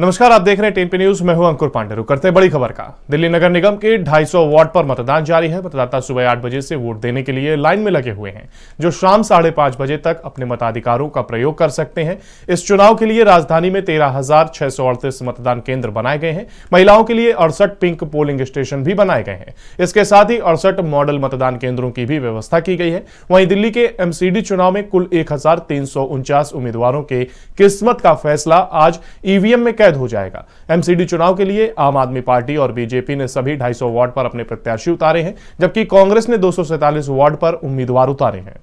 नमस्कार आप देख रहे हैं टेनपी न्यूज मैं हूं अंकुर पांडेरू करते हैं बड़ी खबर का दिल्ली नगर निगम के 250 वार्ड पर मतदान जारी है मतदाता सुबह आठ बजे से वोट देने के लिए लाइन में लगे हुए हैं जो शाम साढ़े पांच बजे तक अपने मताधिकारों का प्रयोग कर सकते हैं इस चुनाव के लिए राजधानी में तेरह मतदान केंद्र बनाए गए हैं महिलाओं के लिए अड़सठ पिंक पोलिंग स्टेशन भी बनाए गए हैं इसके साथ ही अड़सठ मॉडल मतदान केंद्रों की भी व्यवस्था की गई है वहीं दिल्ली के एमसीडी चुनाव में कुल एक उम्मीदवारों के किस्मत का फैसला आज ईवीएम में कैद हो जाएगा एमसीडी चुनाव के लिए आम आदमी पार्टी और बीजेपी ने सभी 250 वार्ड पर अपने प्रत्याशी उतारे हैं जबकि कांग्रेस ने दो वार्ड पर उम्मीदवार उतारे हैं